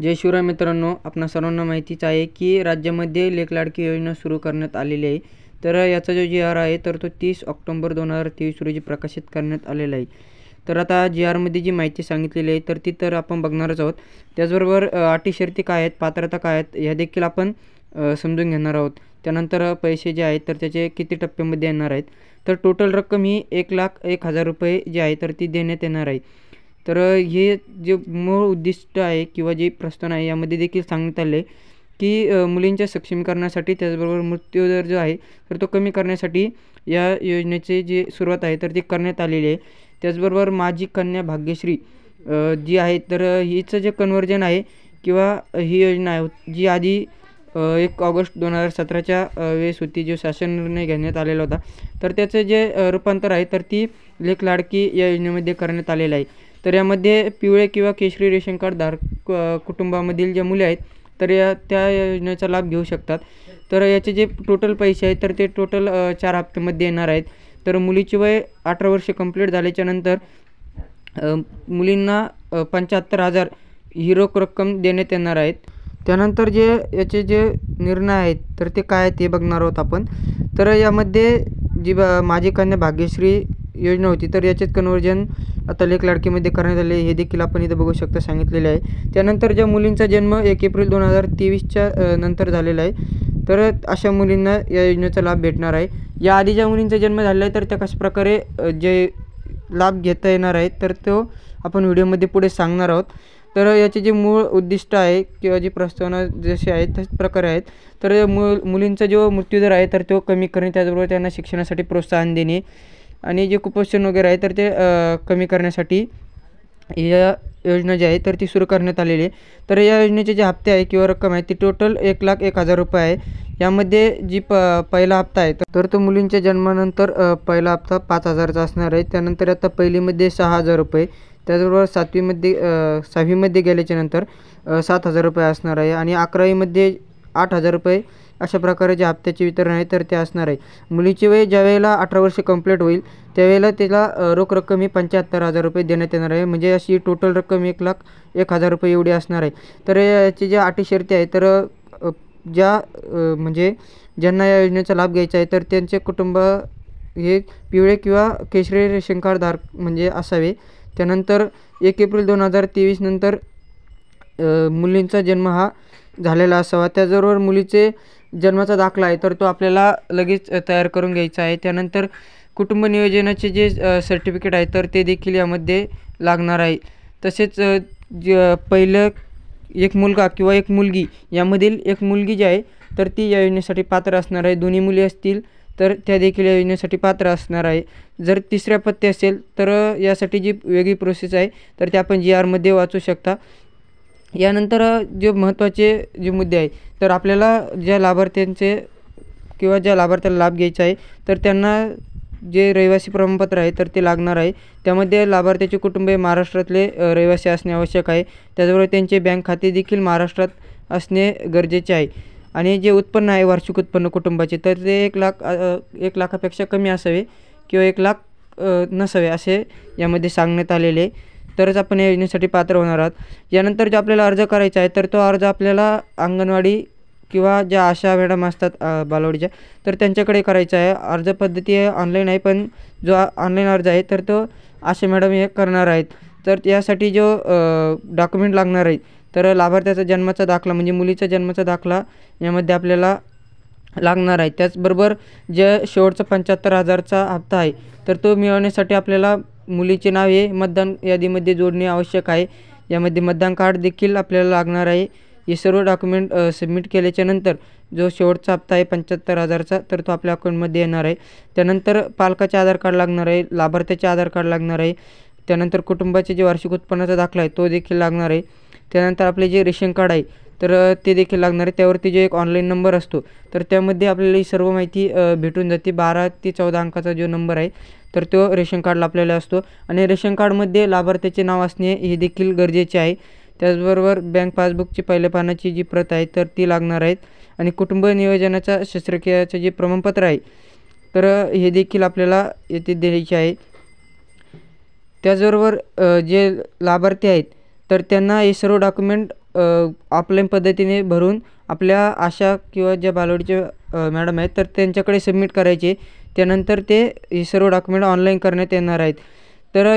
जय शिवराय मित्रांनो आपणा सर्वांना माहितीच आहे की राज्यामध्ये लेखलाडकी योजना सुरू करण्यात आलेली आहे तर याचा जो जी आर आहे तर तो तीस ऑक्टोंबर दोन हजार तेवीस रोजी प्रकाशित करण्यात आलेला आहे तर आता जी आरमध्ये जी माहिती सांगितलेली आहे तर ती तर आपण बघणारच आहोत त्याचबरोबर अटी शर्ती काय आहेत पात्रता काय आहेत ह्या देखील आपण समजून घेणार आहोत त्यानंतर पैसे जे आहेत तर त्याचे किती टप्प्यामध्ये येणार आहेत तर टोटल रक्कम ही एक लाख एक हजार रुपये जी आहे तर ती देण्यात येणार आहे तर हे जे मूळ उद्दिष्ट आहे किंवा जे प्रस्थान आहे यामध्ये देखील सांगण्यात आले की मुलींच्या सक्षमीकरणासाठी त्याचबरोबर मृत्यू दर जो आहे तर तो कमी करण्यासाठी या योजनेचे जे सुरुवात आहे तर ते करण्यात आलेली आहे त्याचबरोबर माझी कन्या भाग्यश्री जी आहे तर हिचं जे कन्वर्जन आहे किंवा ही योजना आहे जी आधी एक ऑगस्ट दोन हजार सतराच्या वेळेस होती जो शासन निर्णय घेण्यात आलेला होता तर त्याचं जे रूपांतर आहे तर ती लेख लाडकी या योजनेमध्ये करण्यात आलेलं आहे तर यामध्ये पिवळे किंवा केशरी रेशन कार्डधारक कुटुंबामधील ज्या मुले आहेत तर या त्या योजनेचा लाभ घेऊ शकतात तर याचे जे टोटल पैसे आहेत तर ते टोटल चार हप्त्यामध्ये येणार आहेत तर मुलीची वय अठरा वर्षे कंप्लीट झाल्याच्या नंतर मुलींना पंच्याहत्तर हजार ही रोख रक्कम देण्यात येणार आहेत त्यानंतर जे याचे जे निर्णय आहेत तर ते काय आहेत ते बघणार आहोत आपण तर यामध्ये जी बा माझी कन्या भाग्यश्री योजना होती तर याच्यात कन्वर्जन आता लेख लाडकीमध्ये करण्यात आले हे देखील आपण इथं बघू शकता सांगितलेले आहे त्यानंतर ज्या मुलींचा जन्म एक एप्रिल दोन हजार तेवीसच्या नंतर झालेला आहे तर अशा मुलींना या योजनेचा लाभ भेटणार आहे या आधी ज्या मुलींचा जन्म झालेला आहे तर त्या कशाप्रकारे जे लाभ घेता येणार आहे तर तो आपण व्हिडिओमध्ये पुढे सांगणार आहोत तर याचे जे मूळ उद्दिष्ट आहे किंवा जी प्रस्तावना जसे आहेत तस प्रकारे आहेत तर मु मुलींचा जो मृत्यूदर आहे तर तो कमी करणे त्याचबरोबर त्यांना शिक्षणासाठी प्रोत्साहन देणे आणि जे कुपोषण वगैरे आहे तर ते कमी करण्यासाठी या योजना जी आहे तर ती सुरू करण्यात आलेली आहे तर या योजनेचे जे हप्ते आहे किंवा रक्कम आहे ती टोटल एक लाख एक हजार रुपये आहे यामध्ये जी प पहिला हप्ता आहे तर तो मुलींच्या जन्मानंतर पहिला हप्ता पाच हजारचा असणार आहे त्यानंतर आता पहिलीमध्ये सहा हजार रुपये त्याचबरोबर सातवीमध्ये सहावीमध्ये नंतर सात हजार रुपये असणार आहे आणि अकरावीमध्ये आठ हजार रुपये अशा प्रकारे जे हप्त्याचे वितरण आहे तर ते असणार आहे मुलीचे वय ज्यावेळेला अठरा वर्ष कंप्लीट होईल त्यावेळेला तिला रोख रक्कम ही पंच्याहत्तर हजार रुपये देण्यात येणार आहे म्हणजे अशी टोटल रक्कम एक लाख एक हजार रुपये एवढी असणार आहे तर याची ज्या अटी शर्ती आहे तर ज्या म्हणजे ज्यांना या योजनेचा लाभ घ्यायचा आहे तर त्यांचे कुटुंब हे पिवळे किंवा केशरी रेशन धार म्हणजे असावे त्यानंतर एक एप्रिल दोन हजार तेवीसनंतर मुलींचा जन्म हा झालेला असावा त्याचबरोबर मुलीचे जन्माचा दाखला आहे तर तो आपल्याला लगेच तयार करून घ्यायचा आहे त्यानंतर कुटुंब नियोजनाचे जे सर्टिफिकेट आहे तर ते देखील यामध्ये लागणार आहे तसेच ज पहिलं एक मुलगा किंवा एक मुलगी यामधील एक मुलगी जी आहे तर ती या योजनेसाठी पात्र असणार आहे दोन्ही मुली असतील तर त्या देखील या योजनेसाठी पात्र असणार आहे जर तिसऱ्या पत्ते असेल तर यासाठी जी वेगळी प्रोसेस आहे तर ते आपण जी आरमध्ये वाचू शकता यानंतर जे महत्त्वाचे जे मुद्दे आहे तर आपल्याला ज्या लाभार्थ्यांचे किंवा ज्या लाभार्थ्याला लाभ घ्यायचा आहे तर त्यांना जे रहिवासी प्रमाणपत्र आहे तर ते लागणार आहे त्यामध्ये लाभार्थ्याचे कुटुंब हे महाराष्ट्रातले रहिवासी असणे आवश्यक आहे त्याचबरोबर त्यांचे बँक खाते देखील महाराष्ट्रात असणे गरजेचे आहे आणि जे उत्पन्न आहे वार्षिक उत्पन्न कुटुंबाचे तर ते एक लाख एक लाखापेक्षा कमी असावे किंवा एक लाख नसावे असे यामध्ये सांगण्यात आलेले तरच आपण या योजनेसाठी पात्र होणार आहात यानंतर जो आपल्याला अर्ज करायचा आहे तर तो अर्ज आपल्याला अंगणवाडी किंवा ज्या आशा मॅडम असतात बालवाडीच्या तर त्यांच्याकडे करायचा आहे अर्ज पद्धती ऑनलाईन आहे पण जो ऑनलाईन अर्ज आहे तर तो आशा मॅडम हे करणार आहेत तर यासाठी जो डॉक्युमेंट लागणार आहेत तर लाभार्थ्याचा जन्माचा दाखला म्हणजे मुलीचा जन्माचा दाखला यामध्ये आपल्याला लागणार आहे त्याचबरोबर जे शेवटचा पंच्याहत्तर हजारचा हप्ता आहे तर तो मिळवण्यासाठी आपल्याला मुलीचे नाव हे मतदान यादीमध्ये जोडणे आवश्यक आहे यामध्ये मतदान कार्ड देखील आपल्याला लागणार आहे हे सर्व डॉक्युमेंट सबमिट केल्याच्या नंतर जो शेवटचा हप्ता आहे पंच्याहत्तर हजारचा तर तो आपल्या अकाउंटमध्ये येणार आहे त्यानंतर पालकाचे आधार कार्ड लागणार आहे लाभार्थ्याचे आधार कार्ड लागणार आहे त्यानंतर कुटुंबाचे जे वार्षिक उत्पन्नाचा दाखला आहे तो देखील लागणार आहे त्यानंतर आपले जे रेशन कार्ड आहे तर ते देखील लागणार आहे त्यावरती जो एक ऑनलाईन नंबर असतो तर त्यामध्ये आपल्याला ही सर्व माहिती भेटून जाते बारा ते चौदा अंकाचा जो नंबर आहे तर तो रेशन कार्डला आपल्याला असतो आणि रेशन कार्डमध्ये लाभार्थ्याचे नाव असणे हे देखील गरजेचे आहे त्याचबरोबर बँक पासबुकची पहिल्या पानाची जी प्रत आहे तर ती लागणार आहेत आणि कुटुंब नियोजनाचा शस्त्रक्रियाचं जे प्रमाणपत्र आहे तर हे देखील आपल्याला येथे द्यायचे आहे त्याचबरोबर जे लाभार्थी आहेत तर त्यांना हे सर्व डॉक्युमेंट ऑफलाईन पद्धतीने भरून आपल्या आशा किंवा ज्या बालोडीचे मॅडम आहेत तर त्यांच्याकडे सबमिट करायचे त्यानंतर ते हे सर्व डॉक्युमेंट ऑनलाईन करण्यात येणार आहेत तर